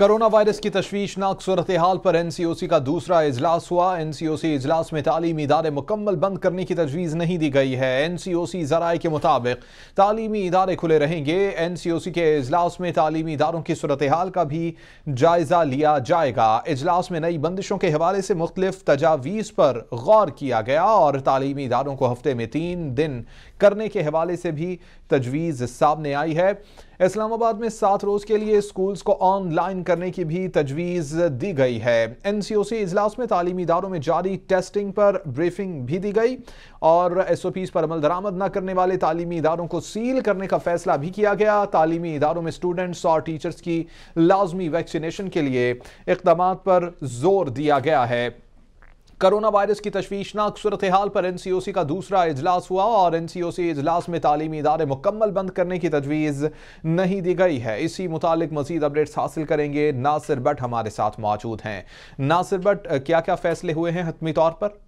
corona virus की तशवीशनाक सूरत हाल पर N C ओ सी का दूसरा इजलास हुआ एन सी ओ सी इजलास में तालीमी इदारे मुकम्मल बंद करने की तजवीज़ नहीं दी गई है एन सी ओ सी जराए के मुताबिक तालीमी इदारे खुले रहेंगे एन सी ओ सी के अजलास में तालीमी इदारों की सूरत हाल का भी जायज़ा लिया जाएगा इजलास में नई बंदिशों के हवाले से मुख्तफ तजावीज़ पर गौर किया गया और तालीमी इदारों को हफ्ते में तीन दिन करने के हवाले से भी तजवीज़ सामने आई है इस्लामाबाद में सात रोज़ के लिए स्कूल्स को ऑनलाइन करने की भी तजवीज़ दी गई है एन सी ओ सी इजलास में तालीमी इदारों में जारी टेस्टिंग पर ब्रीफिंग भी दी गई और एस ओ पीज़ पर अमल दरामद न करने वाले तालीमी इदारों को सील करने का फैसला भी किया गया तालीमी इदारों में स्टूडेंट्स और टीचर्स की लाजमी वैक्सीनेशन के लिए इकदाम पर जोर दिया गया है कोरोना वायरस की तशवीशनाक सूरत हाल पर एनसीओसी का दूसरा इजलास हुआ और एनसीओसी इजलास में तालीमी इदारे मुकम्मल बंद करने की तजवीज़ नहीं दी गई है इसी मुतालिक मजीद अपडेट्स हासिल करेंगे नासिर भट्ट हमारे साथ मौजूद हैं नासिर भट्ट क्या क्या फैसले हुए हैं हतमी तौर पर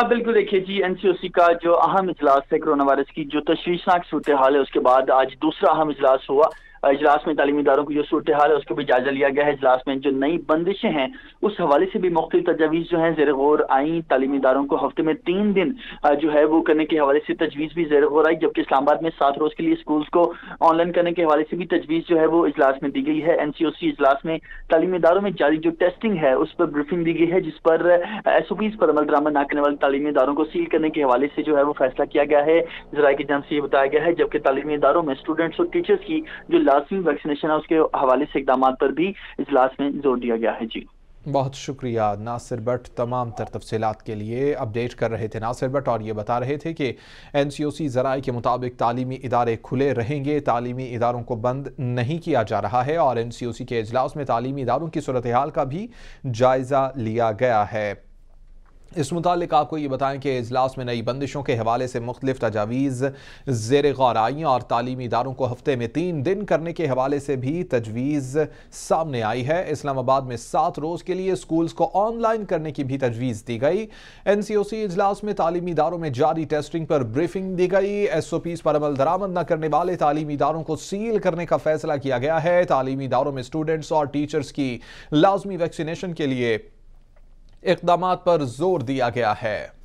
आप बिल्कुल देखिए जी एनसीओसी का जो अहम इजलास है कोरोना वायरस की जो तशवीशनाक सूरत हाल है उसके बाद आज दूसरा अहम इजलास हुआ इजलास में तालीमी इदारों की जो सूरत हाल है उसको भी जायजा लिया गया है इजलास में जो नई बंदिशें हैं उस हवाले से भी मुख्तु तजावीज़ जो है जेर गौर आई तालीमी इदारों को हफ्ते में तीन दिन जो है वो करने के हवाले से तजवीज़ भी जेर गौर आई जबकि इस्लामाबाद में सात रोज़ के लिए स्कूल को ऑनलाइन करने के हवाले से भी तजवीज़ जो है वो इजलास में दी गई है एन सी ओ सी इजलास में तालीमी इदारों में जारी जो टेस्टिंग है उस पर ब्रीफिंग दी गई है जिस पर एस ओ पीज पर अमल दरामद ना करने वाले तालीमी इदारों को सील करने के हवाले से जो है वो फैसला किया गया है जरा की जान से ये बताया गया है जबकि तालीमी इदारों में स्टूडेंट्स और टीचर्स की जो लाजमी वैक्सीनेशन है उसके हवाले से इकदाम पर भी इजलास में जोर दिया गया है जी बहुत शुक्रिया नासिर भट्ट तमाम तर तफसीत के लिए अपडेट कर रहे थे नासिर भट्ट और ये बता रहे थे कि एन सी ओ सी ज़राए के मुताबिक तालीमी इदारे खुले रहेंगे तालीमी इदारों को बंद नहीं किया जा रहा है और एन सी ओ सी के अजलास में तालीमी इदारों की सूरत हाल का भी जायज़ा लिया गया है इस मुतल आपको ये बताएं कि अजलास में नई बंदिशों के हवाले से मुख्तफ तजावीज़ जेर गौर आई और तालीमी इदारों को हफ्ते में तीन दिन करने के हवाले से भी तजवीज़ सामने आई है इस्लामाबाद में सात रोज़ के लिए स्कूल्स को ऑनलाइन करने की भी तजवीज़ दी गई एन सी ओ सी अजलास में तालीमी इदारों में जारी टेस्टिंग पर ब्रीफिंग दी गई एस ओ पीज पर अमल दरामद न करने वाले तालीमी इदारों को सील करने का फैसला किया गया है तालीमी इदारों में स्टूडेंट्स और टीचर्स की लाजमी वैक्सीनेशन के लिए इकदाम पर जोर दिया गया है